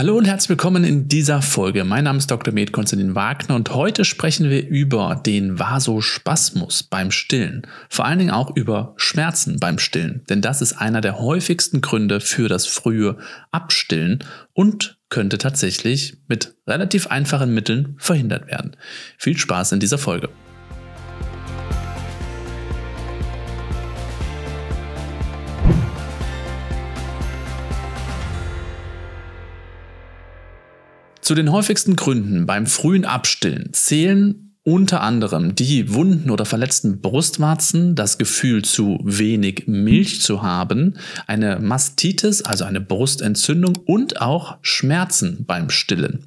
Hallo und herzlich willkommen in dieser Folge. Mein Name ist Dr. Med Konstantin Wagner und heute sprechen wir über den Vasospasmus beim Stillen. Vor allen Dingen auch über Schmerzen beim Stillen, denn das ist einer der häufigsten Gründe für das frühe Abstillen und könnte tatsächlich mit relativ einfachen Mitteln verhindert werden. Viel Spaß in dieser Folge. Zu den häufigsten Gründen beim frühen Abstillen zählen unter anderem die wunden oder verletzten Brustwarzen, das Gefühl zu wenig Milch zu haben, eine Mastitis, also eine Brustentzündung und auch Schmerzen beim Stillen,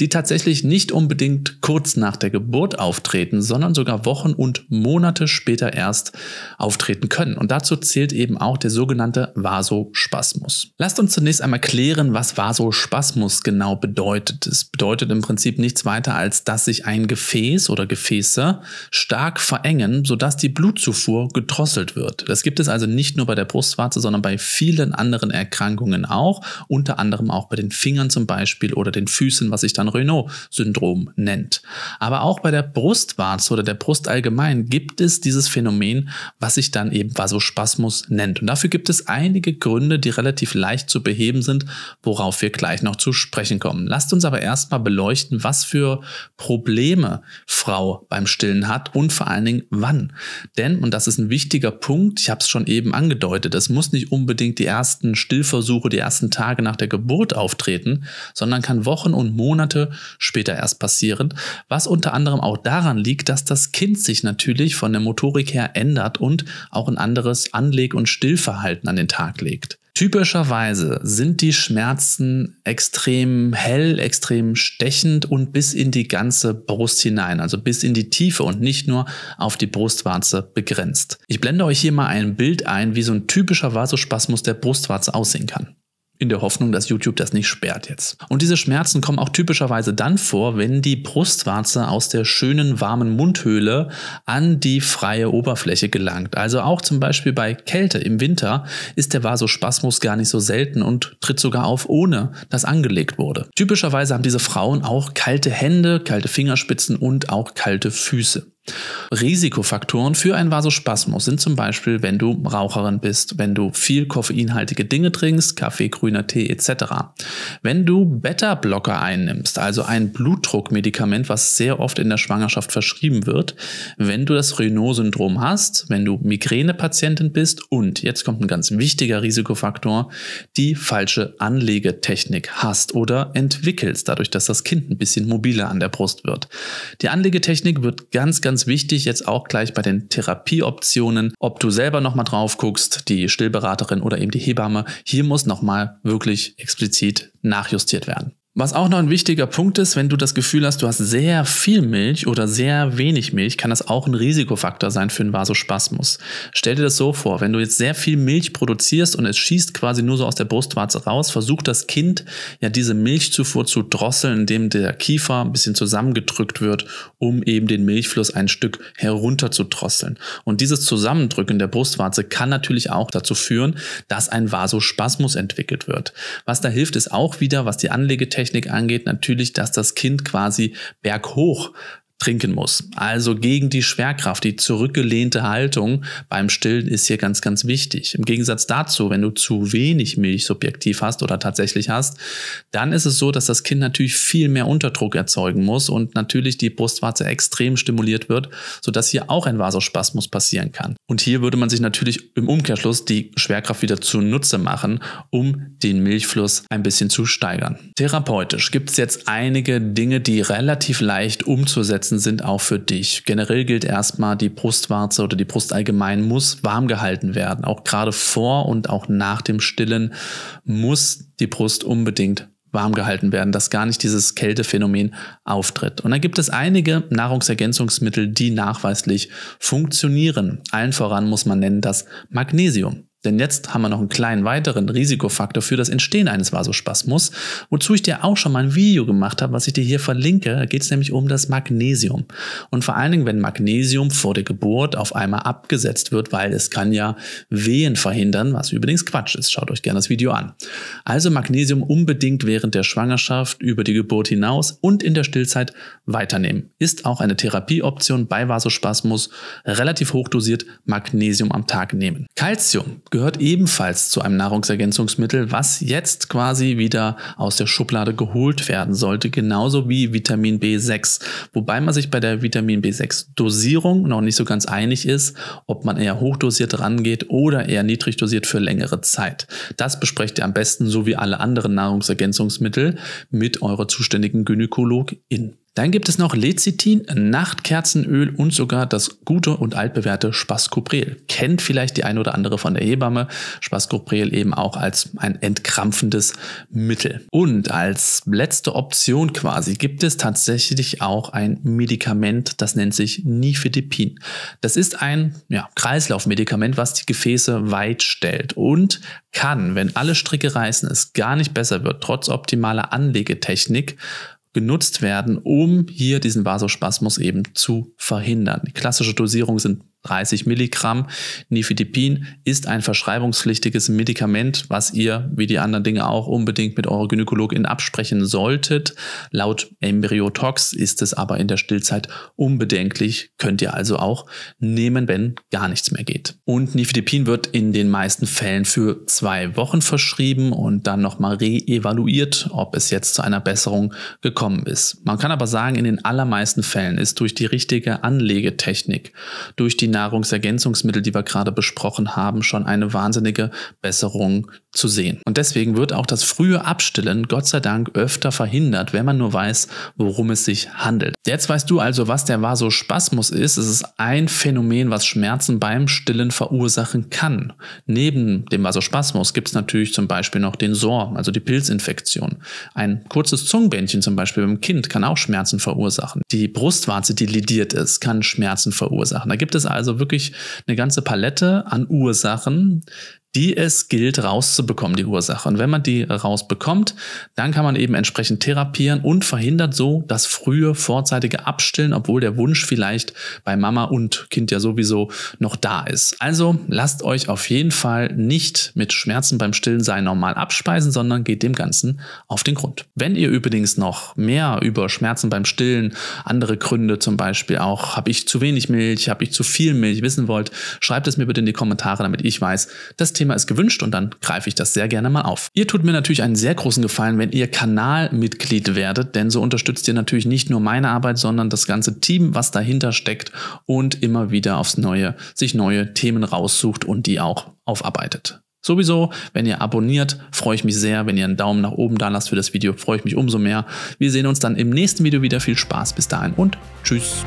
die tatsächlich nicht unbedingt kurz nach der Geburt auftreten, sondern sogar Wochen und Monate später erst auftreten können. Und dazu zählt eben auch der sogenannte Vasospasmus. Lasst uns zunächst einmal klären, was Vasospasmus genau bedeutet. Es bedeutet im Prinzip nichts weiter, als dass sich ein Gefäß oder oder Gefäße stark verengen, sodass die Blutzufuhr gedrosselt wird. Das gibt es also nicht nur bei der Brustwarze, sondern bei vielen anderen Erkrankungen auch, unter anderem auch bei den Fingern zum Beispiel oder den Füßen, was sich dann Renault-Syndrom nennt. Aber auch bei der Brustwarze oder der Brust allgemein gibt es dieses Phänomen, was sich dann eben Vasospasmus nennt. Und dafür gibt es einige Gründe, die relativ leicht zu beheben sind, worauf wir gleich noch zu sprechen kommen. Lasst uns aber erstmal beleuchten, was für Probleme Frau beim Stillen hat und vor allen Dingen wann. Denn, und das ist ein wichtiger Punkt, ich habe es schon eben angedeutet, es muss nicht unbedingt die ersten Stillversuche, die ersten Tage nach der Geburt auftreten, sondern kann Wochen und Monate später erst passieren, was unter anderem auch daran liegt, dass das Kind sich natürlich von der Motorik her ändert und auch ein anderes Anleg- und Stillverhalten an den Tag legt. Typischerweise sind die Schmerzen extrem hell, extrem stechend und bis in die ganze Brust hinein, also bis in die Tiefe und nicht nur auf die Brustwarze begrenzt. Ich blende euch hier mal ein Bild ein, wie so ein typischer Vasospasmus der Brustwarze aussehen kann. In der Hoffnung, dass YouTube das nicht sperrt jetzt. Und diese Schmerzen kommen auch typischerweise dann vor, wenn die Brustwarze aus der schönen warmen Mundhöhle an die freie Oberfläche gelangt. Also auch zum Beispiel bei Kälte im Winter ist der Vasospasmus gar nicht so selten und tritt sogar auf, ohne dass angelegt wurde. Typischerweise haben diese Frauen auch kalte Hände, kalte Fingerspitzen und auch kalte Füße. Risikofaktoren für einen Vasospasmus sind zum Beispiel, wenn du Raucherin bist, wenn du viel koffeinhaltige Dinge trinkst, Kaffee, grüner Tee etc. Wenn du Beta-Blocker einnimmst, also ein Blutdruckmedikament, was sehr oft in der Schwangerschaft verschrieben wird, wenn du das Renault-Syndrom hast, wenn du Migränepatientin bist und jetzt kommt ein ganz wichtiger Risikofaktor, die falsche Anlegetechnik hast oder entwickelst, dadurch, dass das Kind ein bisschen mobiler an der Brust wird. Die Anlegetechnik wird ganz, ganz ganz wichtig jetzt auch gleich bei den Therapieoptionen, ob du selber nochmal drauf guckst, die Stillberaterin oder eben die Hebamme. Hier muss nochmal wirklich explizit nachjustiert werden. Was auch noch ein wichtiger Punkt ist, wenn du das Gefühl hast, du hast sehr viel Milch oder sehr wenig Milch, kann das auch ein Risikofaktor sein für einen Vasospasmus. Stell dir das so vor, wenn du jetzt sehr viel Milch produzierst und es schießt quasi nur so aus der Brustwarze raus, versucht das Kind ja diese Milchzufuhr zu drosseln, indem der Kiefer ein bisschen zusammengedrückt wird, um eben den Milchfluss ein Stück herunter zu drosseln. Und dieses Zusammendrücken der Brustwarze kann natürlich auch dazu führen, dass ein Vasospasmus entwickelt wird. Was da hilft, ist auch wieder, was die Anlegetechnik Technik angeht, natürlich, dass das Kind quasi berghoch trinken muss. Also gegen die Schwerkraft, die zurückgelehnte Haltung beim Stillen ist hier ganz, ganz wichtig. Im Gegensatz dazu, wenn du zu wenig Milch subjektiv hast oder tatsächlich hast, dann ist es so, dass das Kind natürlich viel mehr Unterdruck erzeugen muss und natürlich die Brustwarze extrem stimuliert wird, sodass hier auch ein Vasospasmus passieren kann. Und hier würde man sich natürlich im Umkehrschluss die Schwerkraft wieder zunutze machen, um den Milchfluss ein bisschen zu steigern. Therapeutisch gibt es jetzt einige Dinge, die relativ leicht umzusetzen umzusetzen sind, auch für dich. Generell gilt erstmal, die Brustwarze oder die Brust allgemein muss warm gehalten werden. Auch gerade vor und auch nach dem Stillen muss die Brust unbedingt warm gehalten werden, dass gar nicht dieses Kältephänomen auftritt. Und dann gibt es einige Nahrungsergänzungsmittel, die nachweislich funktionieren. Allen voran muss man nennen das Magnesium. Denn jetzt haben wir noch einen kleinen weiteren Risikofaktor für das Entstehen eines Vasospasmus, wozu ich dir auch schon mal ein Video gemacht habe, was ich dir hier verlinke. Da geht es nämlich um das Magnesium. Und vor allen Dingen, wenn Magnesium vor der Geburt auf einmal abgesetzt wird, weil es kann ja Wehen verhindern, was übrigens Quatsch ist. Schaut euch gerne das Video an. Also Magnesium unbedingt während der Schwangerschaft, über die Geburt hinaus und in der Stillzeit weiternehmen. Ist auch eine Therapieoption bei Vasospasmus, relativ hochdosiert Magnesium am Tag nehmen. Calcium gehört ebenfalls zu einem Nahrungsergänzungsmittel, was jetzt quasi wieder aus der Schublade geholt werden sollte, genauso wie Vitamin B6, wobei man sich bei der Vitamin B6 Dosierung noch nicht so ganz einig ist, ob man eher hochdosiert rangeht oder eher niedrig dosiert für längere Zeit. Das besprecht ihr am besten so wie alle anderen Nahrungsergänzungsmittel mit eurer zuständigen Gynäkologin. Dann gibt es noch Lecithin, Nachtkerzenöl und sogar das gute und altbewährte Spascoprel. Kennt vielleicht die ein oder andere von der Hebamme. Spascoprel eben auch als ein entkrampfendes Mittel. Und als letzte Option quasi gibt es tatsächlich auch ein Medikament, das nennt sich Nifedipin. Das ist ein ja, Kreislaufmedikament, was die Gefäße weit stellt und kann, wenn alle Stricke reißen, es gar nicht besser wird, trotz optimaler Anlegetechnik, genutzt werden, um hier diesen Vasospasmus eben zu verhindern. Die klassische Dosierung sind 30 Milligramm Nifidipin ist ein verschreibungspflichtiges Medikament, was ihr, wie die anderen Dinge auch, unbedingt mit eurer Gynäkologin absprechen solltet. Laut Embryotox ist es aber in der Stillzeit unbedenklich, könnt ihr also auch nehmen, wenn gar nichts mehr geht. Und Nifidipin wird in den meisten Fällen für zwei Wochen verschrieben und dann nochmal re-evaluiert, ob es jetzt zu einer Besserung gekommen ist. Man kann aber sagen, in den allermeisten Fällen ist durch die richtige Anlegetechnik, durch die Nahrungsergänzungsmittel, die wir gerade besprochen haben, schon eine wahnsinnige Besserung zu sehen. Und deswegen wird auch das frühe Abstillen Gott sei Dank öfter verhindert, wenn man nur weiß, worum es sich handelt. Jetzt weißt du also, was der Vasospasmus ist. Es ist ein Phänomen, was Schmerzen beim Stillen verursachen kann. Neben dem Vasospasmus gibt es natürlich zum Beispiel noch den SOR, also die Pilzinfektion. Ein kurzes Zungenbändchen zum Beispiel beim Kind kann auch Schmerzen verursachen. Die Brustwarze, die lidiert ist, kann Schmerzen verursachen. Da gibt es also also wirklich eine ganze Palette an Ursachen, die es gilt rauszubekommen, die Ursache. Und wenn man die rausbekommt, dann kann man eben entsprechend therapieren und verhindert so das frühe, vorzeitige Abstillen, obwohl der Wunsch vielleicht bei Mama und Kind ja sowieso noch da ist. Also lasst euch auf jeden Fall nicht mit Schmerzen beim Stillen sein normal abspeisen, sondern geht dem Ganzen auf den Grund. Wenn ihr übrigens noch mehr über Schmerzen beim Stillen, andere Gründe zum Beispiel auch, habe ich zu wenig Milch, habe ich zu viel Milch wissen wollt, schreibt es mir bitte in die Kommentare, damit ich weiß, das Thema Thema ist gewünscht und dann greife ich das sehr gerne mal auf. Ihr tut mir natürlich einen sehr großen Gefallen, wenn ihr Kanalmitglied werdet, denn so unterstützt ihr natürlich nicht nur meine Arbeit, sondern das ganze Team, was dahinter steckt und immer wieder aufs Neue sich neue Themen raussucht und die auch aufarbeitet. Sowieso, wenn ihr abonniert, freue ich mich sehr. Wenn ihr einen Daumen nach oben da lasst für das Video, freue ich mich umso mehr. Wir sehen uns dann im nächsten Video wieder. Viel Spaß bis dahin und tschüss.